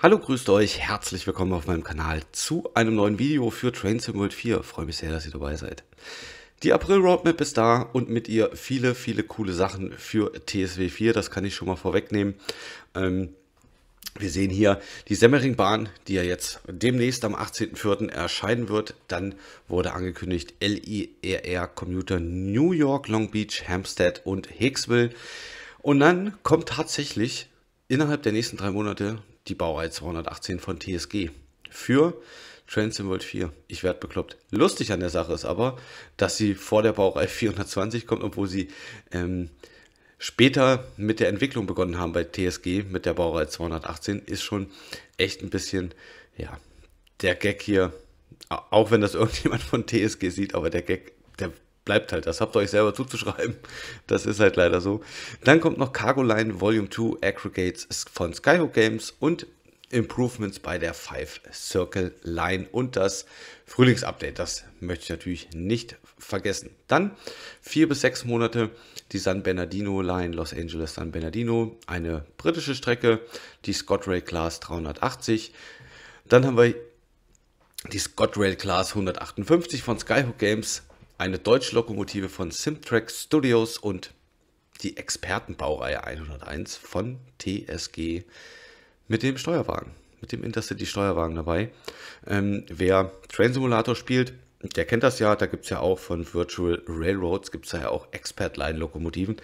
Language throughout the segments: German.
Hallo, grüßt euch, herzlich willkommen auf meinem Kanal zu einem neuen Video für Train World 4. Freue mich sehr, dass ihr dabei seid. Die April Roadmap ist da und mit ihr viele, viele coole Sachen für TSW 4, das kann ich schon mal vorwegnehmen. Ähm, wir sehen hier die Semmeringbahn, die ja jetzt demnächst am 18.04. erscheinen wird. Dann wurde angekündigt LIRR Commuter New York, Long Beach, Hampstead und Hicksville. Und dann kommt tatsächlich innerhalb der nächsten drei Monate die Baureihe 218 von TSG für Transim World 4. Ich werde bekloppt. Lustig an der Sache ist aber, dass sie vor der Baureihe 420 kommt, obwohl sie ähm, später mit der Entwicklung begonnen haben bei TSG mit der Baureihe 218, ist schon echt ein bisschen, ja, der Gag hier, auch wenn das irgendjemand von TSG sieht, aber der Gag, der bleibt halt, das habt ihr euch selber zuzuschreiben. Das ist halt leider so. Dann kommt noch Cargo Line Volume 2 Aggregates von Skyhook Games und Improvements bei der Five Circle Line und das Frühlingsupdate. Das möchte ich natürlich nicht vergessen. Dann vier bis sechs Monate die San Bernardino Line Los Angeles San Bernardino, eine britische Strecke, die ScotRail Class 380. Dann haben wir die ScotRail Class 158 von Skyhook Games, eine deutsche Lokomotive von Simtrack Studios und die Expertenbaureihe 101 von TSG mit dem Steuerwagen, mit dem Intercity Steuerwagen dabei. Ähm, wer Train Simulator spielt, der kennt das ja, da gibt es ja auch von Virtual Railroads, gibt es ja auch Expert-Line-Lokomotiven.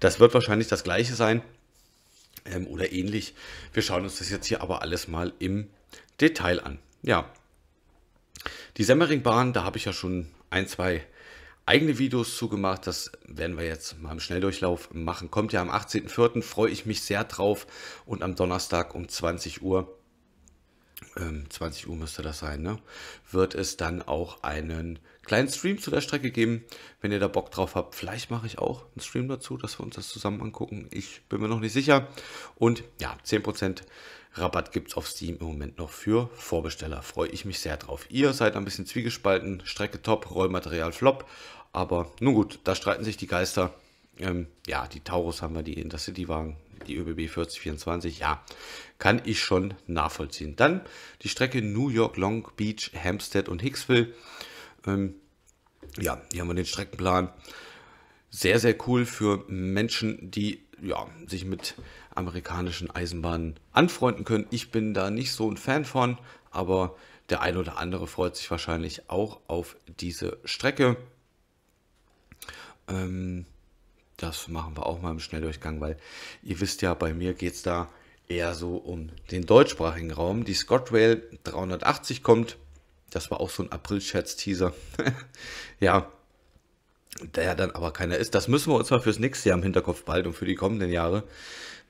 Das wird wahrscheinlich das gleiche sein ähm, oder ähnlich. Wir schauen uns das jetzt hier aber alles mal im Detail an. Ja, die Semmeringbahn, da habe ich ja schon ein, zwei eigene Videos zugemacht. Das werden wir jetzt mal im Schnelldurchlauf machen. Kommt ja am 18.04. Freue ich mich sehr drauf. Und am Donnerstag um 20 Uhr, 20 ähm, Uhr müsste das sein, ne? wird es dann auch einen kleinen Stream zu der Strecke geben, wenn ihr da Bock drauf habt. Vielleicht mache ich auch einen Stream dazu, dass wir uns das zusammen angucken. Ich bin mir noch nicht sicher. Und ja, 10% Rabatt gibt es auf Steam im Moment noch für Vorbesteller. Freue ich mich sehr drauf. Ihr seid ein bisschen zwiegespalten. Strecke top, Rollmaterial flop. Aber nun gut, da streiten sich die Geister. Ähm, ja, die Taurus haben wir, die Intercity-Wagen, die ÖBB 4024, ja, kann ich schon nachvollziehen. Dann die Strecke New York, Long Beach, Hampstead und Hicksville. Ähm, ja, hier haben wir den Streckenplan. Sehr, sehr cool für Menschen, die ja, sich mit amerikanischen Eisenbahnen anfreunden können. Ich bin da nicht so ein Fan von, aber der ein oder andere freut sich wahrscheinlich auch auf diese Strecke. Ähm, das machen wir auch mal im Schnelldurchgang, weil ihr wisst ja, bei mir geht es da eher so um den deutschsprachigen Raum. Die ScotRail 380 kommt das war auch so ein April-Scherz-Teaser. ja, der dann aber keiner ist. Das müssen wir uns mal fürs nächste Jahr im Hinterkopf bald und für die kommenden Jahre.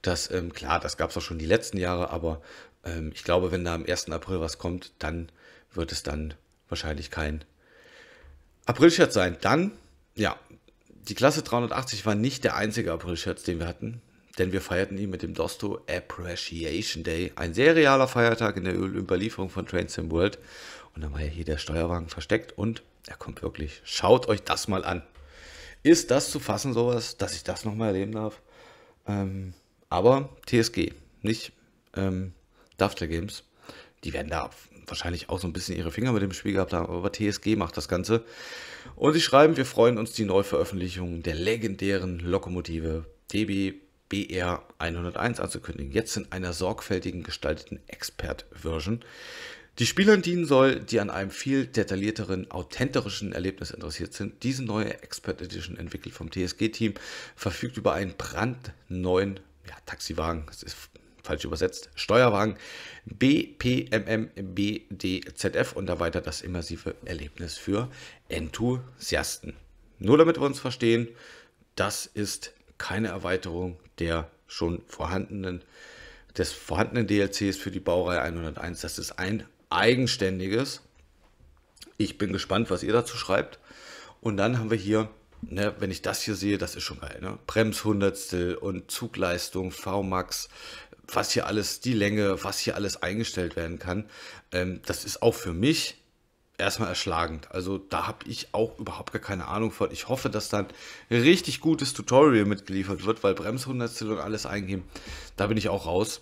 Das, ähm, klar, das gab es auch schon die letzten Jahre, aber ähm, ich glaube, wenn da am 1. April was kommt, dann wird es dann wahrscheinlich kein April-Scherz sein. Dann, ja, die Klasse 380 war nicht der einzige April-Scherz, den wir hatten, denn wir feierten ihn mit dem Dosto Appreciation Day, ein serialer Feiertag in der Überlieferung von Trains in World. Und dann war ja hier der Steuerwagen versteckt und er kommt wirklich. Schaut euch das mal an. Ist das zu fassen, sowas, dass ich das nochmal erleben darf? Ähm, aber TSG, nicht ähm, Dafter Games. Die werden da wahrscheinlich auch so ein bisschen ihre Finger mit dem Spiel gehabt haben, aber TSG macht das Ganze. Und sie schreiben, wir freuen uns die Neuveröffentlichung der legendären Lokomotive DB BR 101 anzukündigen. Jetzt in einer sorgfältigen gestalteten Expert-Version, die Spielern dienen soll, die an einem viel detaillierteren, authentischen Erlebnis interessiert sind. Diese neue Expert Edition, entwickelt vom TSG-Team, verfügt über einen brandneuen ja, Taxiwagen, das ist falsch übersetzt, Steuerwagen BPMMBDZF und erweitert das immersive Erlebnis für Enthusiasten. Nur damit wir uns verstehen, das ist keine Erweiterung der schon vorhandenen des vorhandenen DLCs für die Baureihe 101. Das ist ein Eigenständiges. Ich bin gespannt, was ihr dazu schreibt. Und dann haben wir hier, ne, wenn ich das hier sehe, das ist schon geil. Ne? Bremshundertstel und Zugleistung, VMAX, was hier alles, die Länge, was hier alles eingestellt werden kann. Ähm, das ist auch für mich erstmal erschlagend. Also da habe ich auch überhaupt gar keine Ahnung von. Ich hoffe, dass dann ein richtig gutes Tutorial mitgeliefert wird, weil Bremshundertstel und alles eingeben, da bin ich auch raus.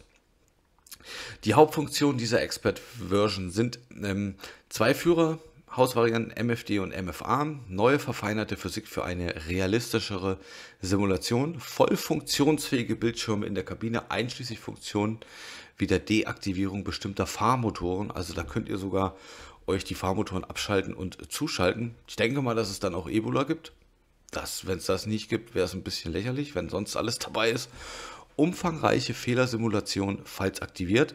Die Hauptfunktionen dieser Expert-Version sind ähm, zwei Führer, Hausvarianten MFD und MFA, neue verfeinerte Physik für eine realistischere Simulation, voll funktionsfähige Bildschirme in der Kabine, einschließlich Funktionen wie der Deaktivierung bestimmter Fahrmotoren. Also da könnt ihr sogar euch die Fahrmotoren abschalten und zuschalten. Ich denke mal, dass es dann auch Ebola gibt. Wenn es das nicht gibt, wäre es ein bisschen lächerlich, wenn sonst alles dabei ist umfangreiche Fehlersimulation, falls aktiviert,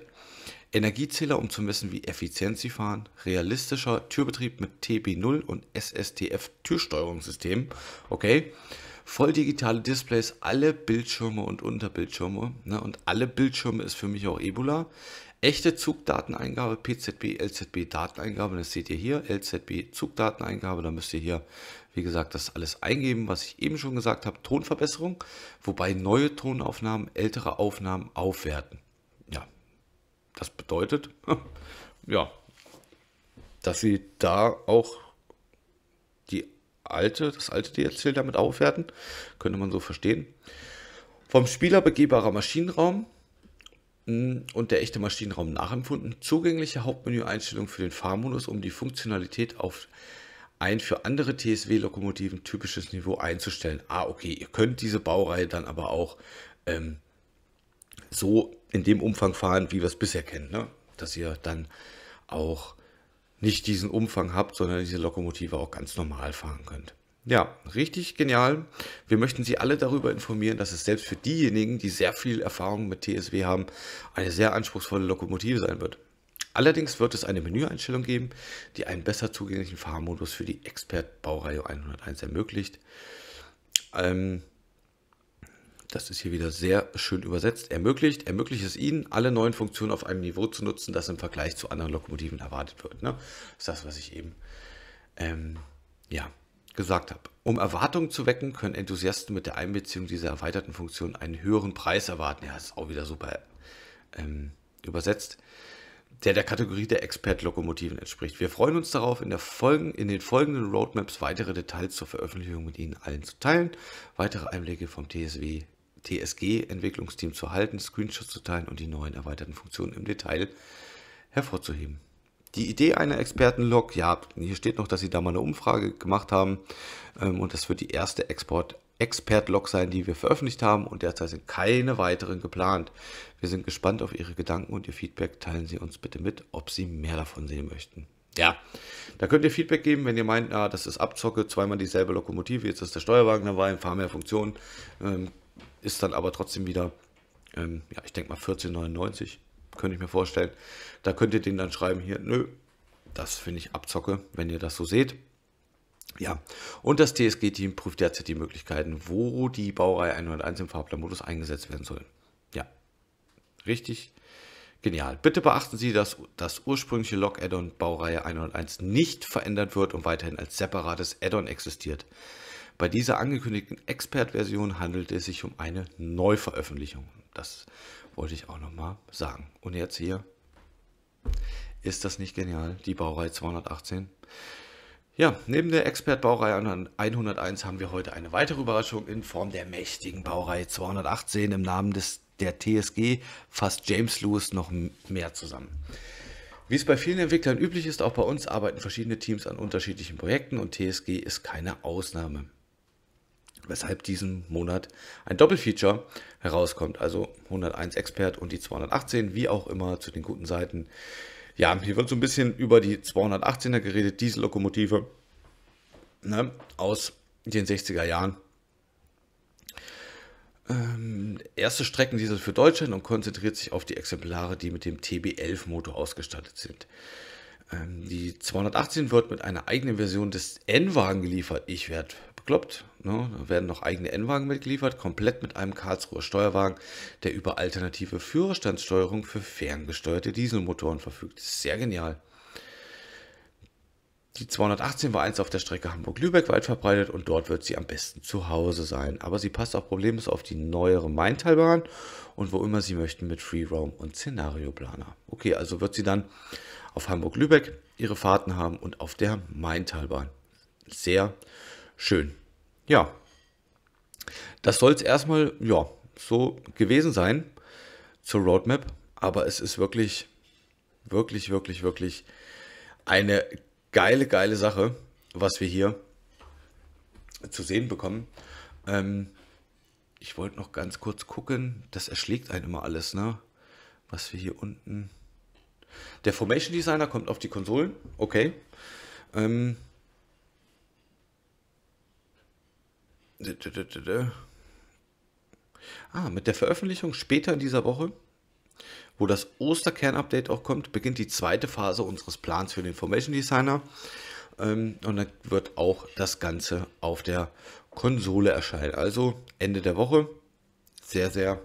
Energiezähler, um zu messen, wie effizient sie fahren, realistischer Türbetrieb mit TB0 und SSTF Türsteuerungssystem, okay, voll digitale Displays, alle Bildschirme und Unterbildschirme, ne, und alle Bildschirme ist für mich auch Ebola, echte Zugdateneingabe, PZB, LZB Dateneingabe, das seht ihr hier, LZB Zugdateneingabe, da müsst ihr hier wie gesagt, das alles eingeben, was ich eben schon gesagt habe, Tonverbesserung, wobei neue Tonaufnahmen ältere Aufnahmen aufwerten. Ja, das bedeutet, ja, dass sie da auch die alte, das alte DSL damit aufwerten, könnte man so verstehen. Vom Spieler begehbarer Maschinenraum mm, und der echte Maschinenraum nachempfunden. Zugängliche Hauptmenü-Einstellung für den Fahrmodus, um die Funktionalität auf ein für andere TSW-Lokomotiven typisches Niveau einzustellen. Ah, okay, ihr könnt diese Baureihe dann aber auch ähm, so in dem Umfang fahren, wie wir es bisher kennen. Ne? Dass ihr dann auch nicht diesen Umfang habt, sondern diese Lokomotive auch ganz normal fahren könnt. Ja, richtig genial. Wir möchten Sie alle darüber informieren, dass es selbst für diejenigen, die sehr viel Erfahrung mit TSW haben, eine sehr anspruchsvolle Lokomotive sein wird. Allerdings wird es eine Menüeinstellung geben, die einen besser zugänglichen Fahrmodus für die Expert-Baureihe 101 ermöglicht. Ähm, das ist hier wieder sehr schön übersetzt, ermöglicht, ermöglicht es Ihnen, alle neuen Funktionen auf einem Niveau zu nutzen, das im Vergleich zu anderen Lokomotiven erwartet wird. Ne? Das ist das, was ich eben ähm, ja, gesagt habe. Um Erwartungen zu wecken, können Enthusiasten mit der Einbeziehung dieser erweiterten Funktion einen höheren Preis erwarten. Ja, das ist auch wieder super ähm, übersetzt der der Kategorie der Expert-Lokomotiven entspricht. Wir freuen uns darauf, in, Folgen, in, den folgenden Roadmaps weitere Details zur Veröffentlichung mit Ihnen allen zu teilen, weitere Einblicke vom TSW, TSG-Entwicklungsteam zu halten, Screenshots zu teilen und die neuen erweiterten Funktionen im Detail hervorzuheben. Die Idee einer Expertenlog, ja, hier steht noch, dass Sie da mal eine Umfrage gemacht haben ähm, und das wird die erste Export- Expert-Log sein, die wir veröffentlicht haben und derzeit sind keine weiteren geplant. Wir sind gespannt auf Ihre Gedanken und Ihr Feedback. Teilen Sie uns bitte mit, ob Sie mehr davon sehen möchten. Ja, da könnt ihr Feedback geben, wenn ihr meint, ah, das ist Abzocke, zweimal dieselbe Lokomotive, jetzt ist der Steuerwagen dabei, ein paar mehr Funktionen, ähm, ist dann aber trotzdem wieder, ähm, ja, ich denke mal 14,99, könnte ich mir vorstellen. Da könnt ihr den dann schreiben, hier, nö, das finde ich Abzocke, wenn ihr das so seht. Ja, und das TSG-Team prüft derzeit die Möglichkeiten, wo die Baureihe 101 im Fahrplanmodus eingesetzt werden soll. Ja, richtig genial. Bitte beachten Sie, dass das ursprüngliche Log-Add-on Baureihe 101 nicht verändert wird und weiterhin als separates Add-on existiert. Bei dieser angekündigten Expert-Version handelt es sich um eine Neuveröffentlichung. Das wollte ich auch nochmal sagen. Und jetzt hier, ist das nicht genial, die Baureihe 218? Ja, neben der Expert-Baureihe 101 haben wir heute eine weitere Überraschung in Form der mächtigen Baureihe 218 im Namen des, der TSG fasst James Lewis noch mehr zusammen. Wie es bei vielen Entwicklern üblich ist, auch bei uns arbeiten verschiedene Teams an unterschiedlichen Projekten und TSG ist keine Ausnahme. Weshalb diesen Monat ein Doppelfeature herauskommt, also 101 Expert und die 218, wie auch immer, zu den guten Seiten ja, hier wird so ein bisschen über die 218er geredet, Diesellokomotive ne, aus den 60er Jahren. Ähm, erste Streckendiesel für Deutschland und konzentriert sich auf die Exemplare, die mit dem TB11-Motor ausgestattet sind. Ähm, die 218 wird mit einer eigenen Version des N-Wagen geliefert. Ich werde bekloppt. Ne? Da werden noch eigene N-Wagen mitgeliefert, komplett mit einem Karlsruher Steuerwagen, der über alternative Führerstandssteuerung für ferngesteuerte Dieselmotoren verfügt. Sehr genial. Die 218 war einst auf der Strecke Hamburg-Lübeck weit verbreitet und dort wird sie am besten zu Hause sein. Aber sie passt auch problemlos auf die neuere Maintalbahn und wo immer Sie möchten mit Free Roam und Szenarioplaner. Okay, also wird sie dann auf Hamburg-Lübeck ihre Fahrten haben und auf der Maintalbahn. Sehr schön ja, das soll es erstmal ja, so gewesen sein zur Roadmap. Aber es ist wirklich, wirklich, wirklich, wirklich eine geile, geile Sache, was wir hier zu sehen bekommen. Ähm, ich wollte noch ganz kurz gucken. Das erschlägt einen immer alles, ne? Was wir hier unten. Der Formation Designer kommt auf die Konsolen. Okay. Ähm, Ah, mit der Veröffentlichung später in dieser Woche, wo das Osterkern-Update auch kommt, beginnt die zweite Phase unseres Plans für den Formation Designer. Ähm, und dann wird auch das Ganze auf der Konsole erscheinen. Also Ende der Woche. Sehr, sehr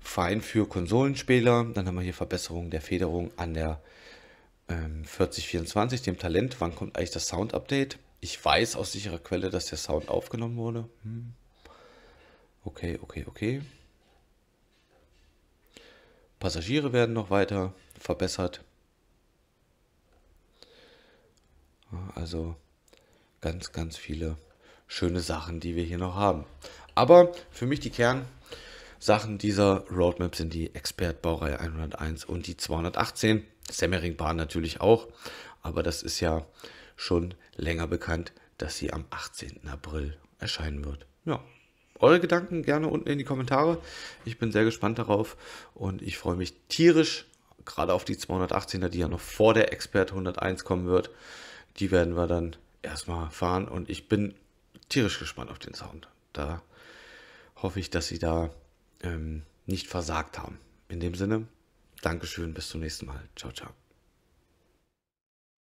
fein für Konsolenspieler. Dann haben wir hier Verbesserungen der Federung an der 4024, ähm, dem Talent. Wann kommt eigentlich das Sound-Update? Ich weiß aus sicherer Quelle, dass der Sound aufgenommen wurde. Hm. Okay, okay, okay. Passagiere werden noch weiter verbessert. Also ganz, ganz viele schöne Sachen, die wir hier noch haben. Aber für mich die Kernsachen dieser Roadmap sind die Expert-Baureihe 101 und die 218. Semmering-Bahn natürlich auch, aber das ist ja schon länger bekannt, dass sie am 18. April erscheinen wird. Ja, eure Gedanken gerne unten in die Kommentare. Ich bin sehr gespannt darauf und ich freue mich tierisch, gerade auf die 218er, die ja noch vor der Expert 101 kommen wird. Die werden wir dann erstmal fahren und ich bin tierisch gespannt auf den Sound. Da hoffe ich, dass sie da ähm, nicht versagt haben. In dem Sinne, Dankeschön, bis zum nächsten Mal. Ciao, ciao.